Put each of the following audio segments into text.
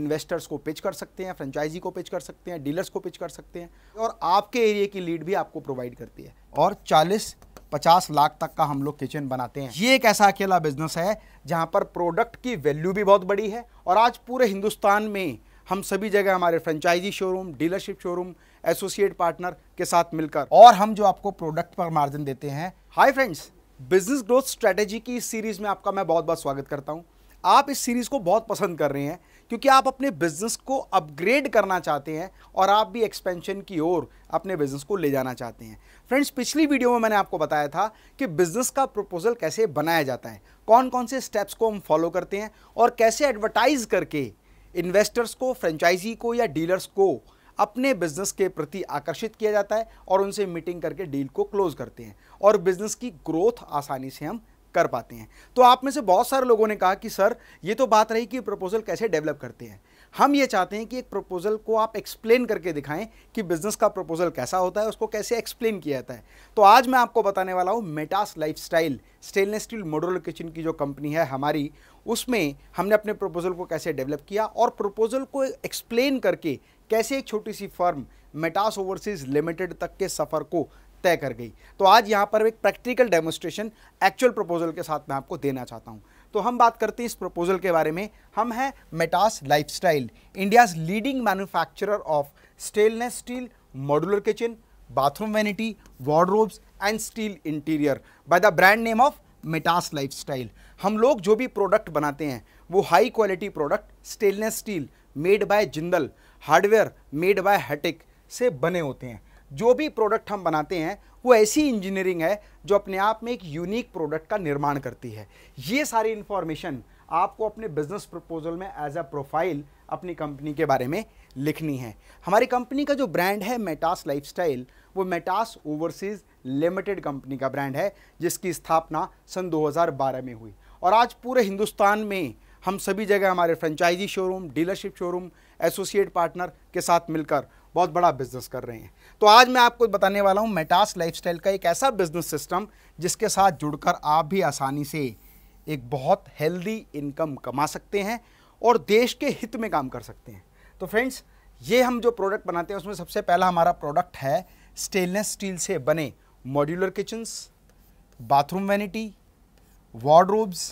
investors को pitch कर सकते हैं फ्रेंचाइजी को पिच कर सकते हैं डीलर्स को पिच कर सकते हैं और आपके एरिया की लीड भी आपको प्रोवाइड करती है और 40 50 लाख तक का हम लोग किचन बनाते हैं ये एक ऐसा अकेला बिजनेस है जहाँ पर प्रोडक्ट की वैल्यू भी बहुत बड़ी है और आज पूरे हिंदुस्तान में हम सभी जगह हमारे franchisee showroom dealership showroom associate partner के साथ मिलकर और हम जो आपको प्रोडक्ट पर मार्जिन देते हैं hi friends business growth strategy की इस सीरीज में आपका मैं बहुत बहुत स्वागत करता हूँ आप इस सीरीज को बहुत पसंद कर रहे हैं क्योंकि आप अपने बिज़नेस को अपग्रेड करना चाहते हैं और आप भी एक्सपेंशन की ओर अपने बिज़नेस को ले जाना चाहते हैं फ्रेंड्स पिछली वीडियो में मैंने आपको बताया था कि बिज़नेस का प्रपोजल कैसे बनाया जाता है कौन कौन से स्टेप्स को हम फॉलो करते हैं और कैसे एडवर्टाइज़ करके इन्वेस्टर्स को फ्रेंचाइजी को या डीलर्स को अपने बिजनेस के प्रति आकर्षित किया जाता है और उनसे मीटिंग करके डील को क्लोज करते हैं और बिजनेस की ग्रोथ आसानी से हम कर पाते हैं तो आप में से बहुत सारे लोगों ने कहा कि सर ये तो बात रही कि प्रपोजल कैसे डेवलप करते हैं हम ये चाहते हैं कि एक प्रपोजल को आप एक्सप्लेन करके दिखाएं कि बिजनेस का प्रपोजल कैसा होता है उसको कैसे एक्सप्लेन किया जाता है तो आज मैं आपको बताने वाला हूँ Metas life style stainless steel model kitchen की जो कंपनी है हमारी उसमें हमने अपने प्रपोजल को कैसे डेवलप किया और प्रपोजल को एक्सप्लेन करके कैसे एक छोटी सी फर्म मेटास ओवरसीज लिमिटेड तक के सफ़र को तय कर गई तो आज यहाँ पर एक प्रैक्टिकल डेमोस्ट्रेशन एक्चुअल प्रपोजल के साथ मैं आपको देना चाहता हूँ तो हम बात करते हैं इस प्रपोजल के बारे में हम हैं Metas life style India's leading manufacture of stainless steel modular kitchen bathroom vanity vanity, and steel interior by the brand name of Metas life style हम लोग जो भी प्रोडक्ट बनाते हैं वो high quality product stainless steel made by Jindal hardware made by Hettich से बने होते हैं जो भी प्रोडक्ट हम बनाते हैं वो ऐसी इंजीनियरिंग है जो अपने आप में एक यूनिक प्रोडक्ट का निर्माण करती है ये सारी इन्फॉर्मेशन आपको अपने बिजनेस प्रपोजल में एज अ प्रोफाइल अपनी कंपनी के बारे में लिखनी है हमारी कंपनी का जो ब्रांड है मेटास लाइफस्टाइल वो मेटास ओवरसीज लिमिटेड कंपनी का ब्रांड है जिसकी स्थापना सन 2012 में हुई और आज पूरे हिंदुस्तान में हम सभी जगह हमारे franchisee showroom dealership showroom associate partner के साथ मिलकर बहुत बड़ा बिजनेस कर रहे हैं तो आज मैं आपको बताने वाला हूँ मेटास लाइफस्टाइल का एक ऐसा बिजनेस सिस्टम जिसके साथ जुड़कर आप भी आसानी से एक बहुत हेल्दी इनकम कमा सकते हैं और देश के हित में काम कर सकते हैं तो फ्रेंड्स ये हम जो प्रोडक्ट बनाते हैं उसमें सबसे पहला हमारा प्रोडक्ट है स्टेनलेस स्टील से बने modular kitchens bathroom vanity wardrobes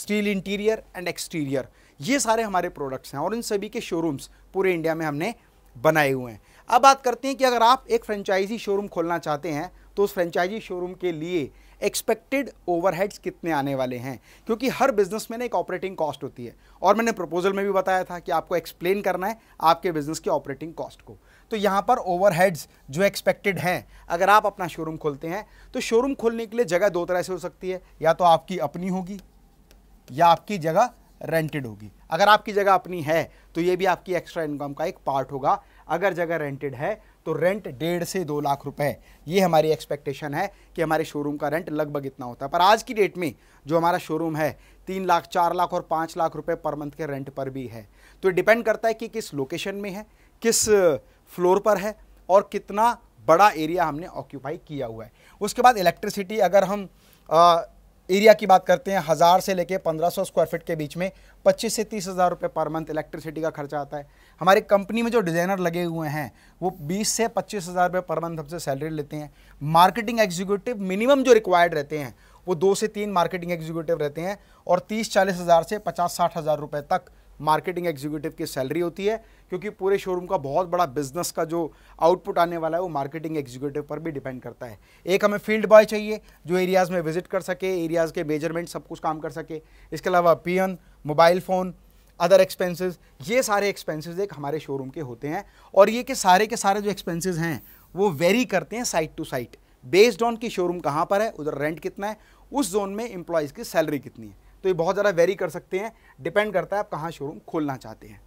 steel interior and exterior ये सारे हमारे प्रोडक्ट्स हैं और इन सभी के शोरूम्स पूरे इंडिया में हमने बनाए हुए हैं अब बात करते हैं कि अगर आप एक फ्रेंचाइजी शोरूम खोलना चाहते हैं तो उस फ्रेंचाइजी शोरूम के लिए एक्सपेक्टेड ओवरहेड्स कितने आने वाले हैं क्योंकि हर बिजनेस में ना एक ऑपरेटिंग कॉस्ट होती है और मैंने प्रपोजल में भी बताया था कि आपको एक्सप्लेन करना है आपके बिजनेस के ऑपरेटिंग कॉस्ट को तो यहाँ पर ओवरहेड्स जो एक्सपेक्टेड हैं अगर आप अपना शोरूम खोलते हैं तो शोरूम खोलने के लिए जगह दो तरह से हो सकती है या तो आपकी अपनी होगी या आपकी जगह रेंटेड होगी अगर आपकी जगह अपनी है तो ये भी आपकी एक्स्ट्रा इनकम का एक पार्ट होगा अगर जगह रेंटेड है तो रेंट डेढ़ से दो लाख रुपए ये हमारी एक्सपेक्टेशन है कि हमारे शोरूम का रेंट लगभग इतना होता है पर आज की डेट में जो हमारा शोरूम है तीन लाख चार लाख और पाँच लाख रुपए पर मंथ के रेंट पर भी है तो डिपेंड करता है कि किस लोकेशन में है किस फ्लोर uh, पर है और कितना बड़ा एरिया हमने ऑक्यूपाई किया हुआ है उसके बाद इलेक्ट्रिसिटी अगर हम uh, एरिया की बात करते हैं हज़ार से लेके 1500 स्क्वायर फीट के बीच में 25 से तीस हज़ार रुपये पर मंथ इलेक्ट्रिसिटी का खर्चा आता है हमारी कंपनी में जो डिज़ाइनर लगे हुए हैं वो 20 से पच्चीस हज़ार रुपये पर मंथ हमसे सैलरी लेते हैं मार्केटिंग एग्जीक्यूटिव मिनिमम जो रिक्वायर्ड रहते हैं वो दो से तीन मार्केटिंग एग्जीक्यूटिव रहते हैं और तीस चालीस हज़ार से पचास साठ हज़ार रुपये तक मार्केटिंग एग्जीक्यूटिव की सैलरी होती है क्योंकि पूरे शोरूम का बहुत बड़ा बिजनेस का जो आउटपुट आने वाला है वो मार्केटिंग एग्जीक्यूटिव पर भी डिपेंड करता है एक हमें फील्ड बॉय चाहिए जो एरियाज़ में विजिट कर सके एरियाज़ के मेजरमेंट सब कुछ काम कर सके इसके अलावा peon mobile phone other expenses ये सारे एक्सपेंसेस एक हमारे शोरूम के होते हैं और ये कि सारे के सारे जो एक्सपेंसेस हैं वो वेरी करते हैं site to site based on कि शोरूम कहाँ पर है उधर रेंट कितना है उस जोन में एम्प्लॉयज़ की सैलरी कितनी है तो ये बहुत ज़्यादा वेरी कर सकते हैं डिपेंड करता है आप कहाँ शोरूम खोलना चाहते हैं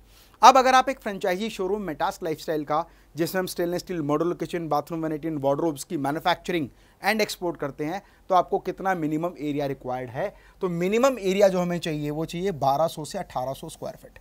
अब अगर आप एक फ्रेंचाइजी शोरूम टास्क लाइफ का जिसमें हम stainless steel model kitchen bathroom vanity wardrobes की मैनुफैक्चरिंग एंड एक्सपोर्ट करते हैं तो आपको कितना मिनिमम एरिया रिक्वायर्ड है तो मिनिमम एरिया जो हमें चाहिए वो चाहिए बारह से अट्ठारह स्क्वायर फिट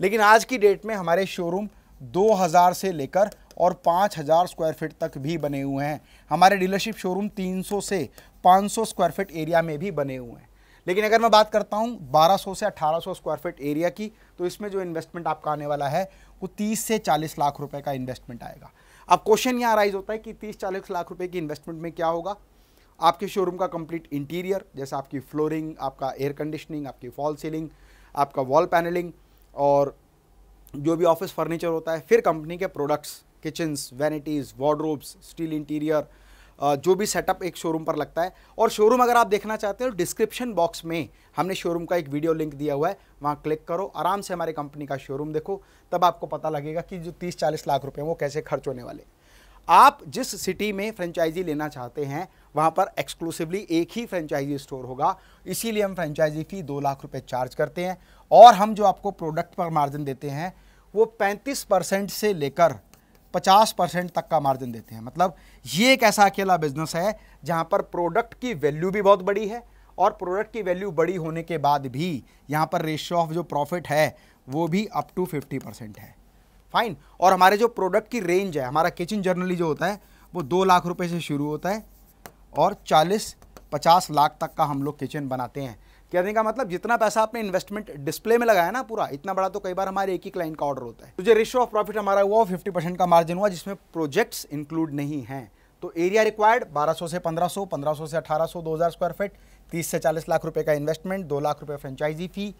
लेकिन आज की डेट में हमारे शोरूम 2000 से लेकर और 5000 स्क्वायर फीट तक भी बने हुए हैं हमारे डीलरशिप शोरूम 300 से 500 स्क्वायर फीट एरिया में भी बने हुए हैं लेकिन अगर मैं बात करता हूँ 1200 से 1800 स्क्वायर फीट एरिया की तो इसमें जो इन्वेस्टमेंट आपका आने वाला है वो 30 से 40 लाख रुपए का इन्वेस्टमेंट आएगा अब क्वेश्चन यहाँ राइज होता है कि 30-40 लाख रुपए की इन्वेस्टमेंट में क्या होगा आपके शोरूम का कंप्लीट इंटीरियर जैसे आपकी फ्लोरिंग आपका एयर कंडीशनिंग आपकी फॉल सीलिंग आपका वॉल पैनलिंग और जो भी ऑफिस फर्नीचर होता है फिर कंपनी के products kitchens vanities wardrobes steel interior जो भी सेटअप एक शोरूम पर लगता है और शोरूम अगर आप देखना चाहते हो डिस्क्रिप्शन बॉक्स में हमने शोरूम का एक वीडियो लिंक दिया हुआ है वहाँ क्लिक करो आराम से हमारे कंपनी का शोरूम देखो तब आपको पता लगेगा कि जो तीस चालीस लाख रुपये वो कैसे खर्च होने वाले आप जिस सिटी में फ्रेंचाइजी लेना चाहते हैं वहाँ पर एक्सक्लूसिवली एक ही फ्रेंचाइजी स्टोर होगा इसीलिए हम फ्रेंचाइजी फ़ी दो लाख रुपये चार्ज करते हैं और हम जो आपको प्रोडक्ट पर मार्जिन देते हैं वो पैंतीस परसेंट से लेकर 50 परसेंट तक का मार्जिन देते हैं मतलब ये एक ऐसा अकेला बिजनेस है जहाँ पर प्रोडक्ट की वैल्यू भी बहुत बड़ी है और प्रोडक्ट की वैल्यू बड़ी होने के बाद भी यहाँ पर रेशियो ऑफ जो प्रॉफिट है वो भी अप टू 50 परसेंट है फाइन और हमारे जो प्रोडक्ट की रेंज है हमारा किचन जर्नली जो होता है वो दो लाख रुपये से शुरू होता है और चालीस पचास लाख तक का हम लोग किचन बनाते हैं कहने का मतलब जितना पैसा आपने इन्वेस्टमेंट डिस्प्ले में लगाया ना पूरा इतना बड़ा तो कई बार हमारे एक ही क्लाइंट का ऑर्डर होता है तो जो रेशो ऑफ प्रॉफिट हमारा हुआ फिफ्टी परसेंट का मार्जिन हुआ जिसमें प्रोजेक्ट्स इंक्लूड नहीं है तो एरिया रिक्वायर्ड 1200 से 1500, 1500 से 1800, 2000 स्क्वायर फीट 30 से 40 लाख रुपए का इन्वेस्टमेंट 2 लाख रुपए फ्रेंचाइजी फी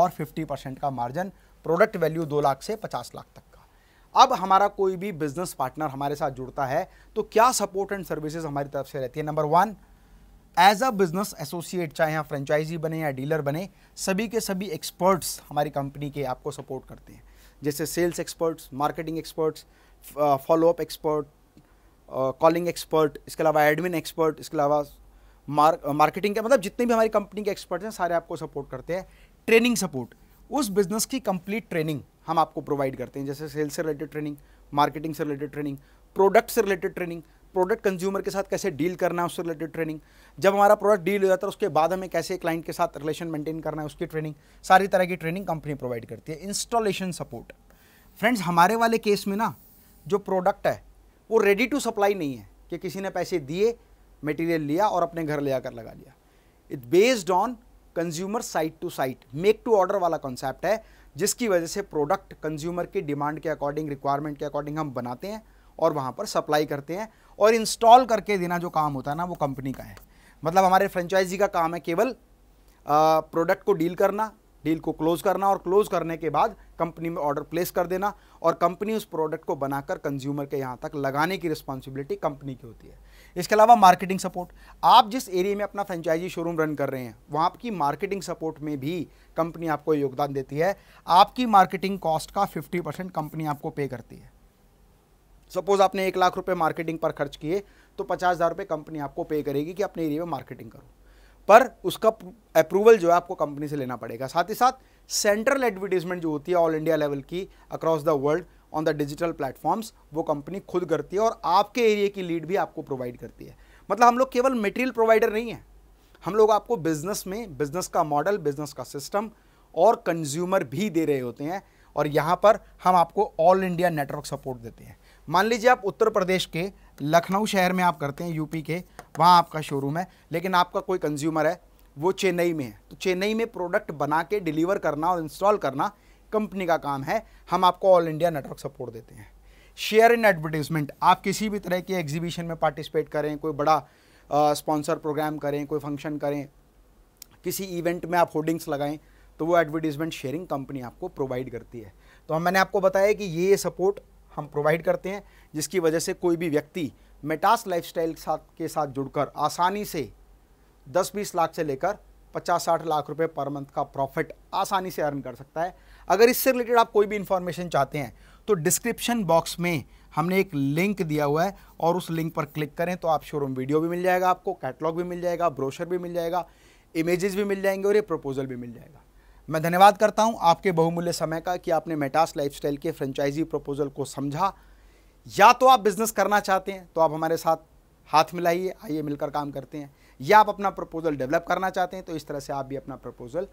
और 50 परसेंट का मार्जिन प्रोडक्ट वैल्यू 2 लाख से 50 लाख तक का अब हमारा कोई भी बिजनेस पार्टनर हमारे साथ जुड़ता है तो क्या सपोर्ट एंड सर्विसेज हमारी तरफ से रहती है number one as a business associate चाहे आप फ्रेंचाइजी बने या डीलर बने सभी के सभी एक्सपर्ट्स हमारी कंपनी के आपको सपोर्ट करते हैं जैसे sales experts marketing experts follow-up expert calling expert इसके अलावा एडमिन एक्सपर्ट इसके अलावा मार्केटिंग uh, के मतलब जितने भी हमारी कंपनी के एक्सपर्ट्स हैं सारे आपको सपोर्ट करते हैं ट्रेनिंग सपोर्ट उस बिज़नेस की कंप्लीट ट्रेनिंग हम आपको प्रोवाइड करते हैं जैसे सेल्स से रिलेटेड ट्रेनिंग मार्केटिंग से रिलेटेड ट्रेनिंग प्रोडक्ट से रिलेटेड ट्रेनिंग प्रोडक्ट कंज्यूमर के साथ कैसे डील करना है उससे रिलेटेड ट्रेनिंग जब हमारा प्रोडक्ट डील हो जाता है उसके बाद हमें कैसे क्लाइंट के साथ रिलेशन मेंटेन करना है उसकी ट्रेनिंग सारी तरह की ट्रेनिंग कंपनी प्रोवाइड करती है इंस्टॉलेशन सपोर्ट फ्रेंड्स हमारे वाले केस में ना जो प्रोडक्ट है वो रेडी टू सप्लाई नहीं है कि किसी ने पैसे दिए मटेरियल लिया और अपने घर ले आकर लगा लिया it based on consumer site to site make to order वाला कॉन्सेप्ट है जिसकी वजह से प्रोडक्ट कंज्यूमर की डिमांड के अकॉर्डिंग रिक्वायरमेंट के अकॉर्डिंग हम बनाते हैं और वहाँ पर सप्लाई करते हैं और इंस्टॉल करके देना जो काम होता है ना वो कंपनी का है मतलब हमारे फ्रेंचाइजी का काम है केवल प्रोडक्ट को डील करना डील को क्लोज करना और क्लोज करने के बाद कंपनी में ऑर्डर प्लेस कर देना और कंपनी उस प्रोडक्ट को बनाकर कंज्यूमर के यहाँ तक लगाने की रिस्पॉन्सिबिलिटी कंपनी की होती है इसके अलावा मार्केटिंग सपोर्ट आप जिस एरिया में अपना फ्रेंचाइजी शोरूम रन कर रहे हैं वहाँ आपकी मार्केटिंग सपोर्ट में भी कंपनी आपको योगदान देती है आपकी मार्केटिंग कॉस्ट का 50 परसेंट कंपनी आपको पे करती है सपोज आपने एक लाख रुपये मार्केटिंग पर खर्च किए तो पचास हज़ार रुपये कंपनी आपको पे करेगी कि अपने एरिया में मार्केटिंग करो पर उसका अप्रूवल जो है आपको कंपनी से लेना पड़ेगा साथ ही साथ सेंट्रल एडवर्टीजमेंट जो होती है ऑल इंडिया लेवल की across the world on the digital platforms वो कंपनी खुद करती है और आपके एरिया की लीड भी आपको प्रोवाइड करती है मतलब हम लोग केवल मटेरियल प्रोवाइडर नहीं है हम लोग आपको बिजनेस में बिजनेस का मॉडल बिजनेस का सिस्टम और कंज्यूमर भी दे रहे होते हैं और यहाँ पर हम आपको ऑल इंडिया नेटवर्क सपोर्ट देते हैं मान लीजिए आप उत्तर प्रदेश के लखनऊ शहर में आप करते हैं यूपी के वहाँ आपका शोरूम है लेकिन आपका कोई कंज्यूमर है वो चेन्नई में है तो चेन्नई में प्रोडक्ट बना के डिलीवर करना और इंस्टॉल करना कंपनी का काम है हम आपको ऑल इंडिया नेटवर्क सपोर्ट देते हैं शेयर इन एडवर्टीजमेंट आप किसी भी तरह के एग्जीबिशन में पार्टिसिपेट करें कोई बड़ा स्पॉन्सर प्रोग्राम करें कोई फंक्शन करें किसी इवेंट में आप होर्डिंग्स लगाएं तो वो एडवर्टीजमेंट शेयरिंग कंपनी आपको प्रोवाइड करती है तो मैंने आपको बताया कि ये सपोर्ट हम प्रोवाइड करते हैं जिसकी वजह से कोई भी व्यक्ति मेटास लाइफस्टाइल साथ के साथ जुड़कर आसानी से 10-20 लाख से लेकर 50-60 लाख रुपए पर मंथ का प्रॉफिट आसानी से अर्न कर सकता है अगर इससे रिलेटेड आप कोई भी इन्फॉर्मेशन चाहते हैं तो डिस्क्रिप्शन बॉक्स में हमने एक लिंक दिया हुआ है और उस लिंक पर क्लिक करें तो आप शोरूम वीडियो भी मिल जाएगा आपको कैटलॉग भी मिल जाएगा ब्रोशर भी मिल जाएगा इमेजेस भी मिल जाएंगे और ये प्रपोजल भी मिल जाएगा मैं धन्यवाद करता हूं आपके बहुमूल्य समय का कि आपने मेटास लाइफस्टाइल के फ्रेंचाइजी प्रपोजल को समझा या तो आप बिज़नेस करना चाहते हैं तो आप हमारे साथ हाथ मिलाइए आइए मिलकर काम करते हैं या आप अपना प्रपोजल डेवलप करना चाहते हैं तो इस तरह से आप भी अपना प्रपोजल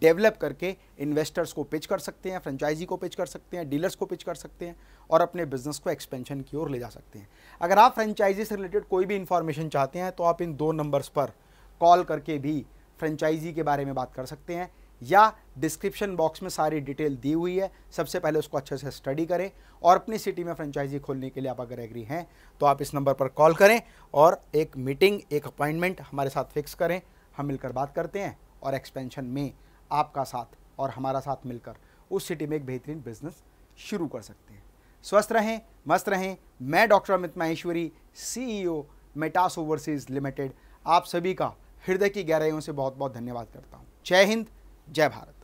डेवलप करके इन्वेस्टर्स को पिच कर सकते हैं फ्रेंचाइजी को पिच कर सकते हैं डीलर्स को पिच कर सकते हैं और अपने बिजनेस को एक्सपेंशन की ओर ले जा सकते हैं अगर आप फ्रेंचाइजी से रिलेटेड कोई भी इन्फॉर्मेशन चाहते हैं तो आप इन दो नंबर्स पर कॉल करके भी फ्रेंचाइजी के बारे में बात कर सकते हैं या डिस्क्रिप्शन बॉक्स में सारी डिटेल दी हुई है सबसे पहले उसको अच्छे से स्टडी करें और अपनी सिटी में फ्रेंचाइजी खोलने के लिए आप अगर एग्री हैं तो आप इस नंबर पर कॉल करें और एक मीटिंग एक अपॉइंटमेंट हमारे साथ फिक्स करें हम मिलकर बात करते हैं और एक्सपेंशन में आपका साथ और हमारा साथ मिलकर उस सिटी में एक बेहतरीन बिजनेस शुरू कर सकते हैं स्वस्थ रहें मस्त रहें मैं डॉक्टर अमित माहेश्वरी ओ मेटास ओवरसीज लिमिटेड आप सभी का हृदय की गहराइयों से बहुत बहुत धन्यवाद करता हूँ जय हिंद जय भारत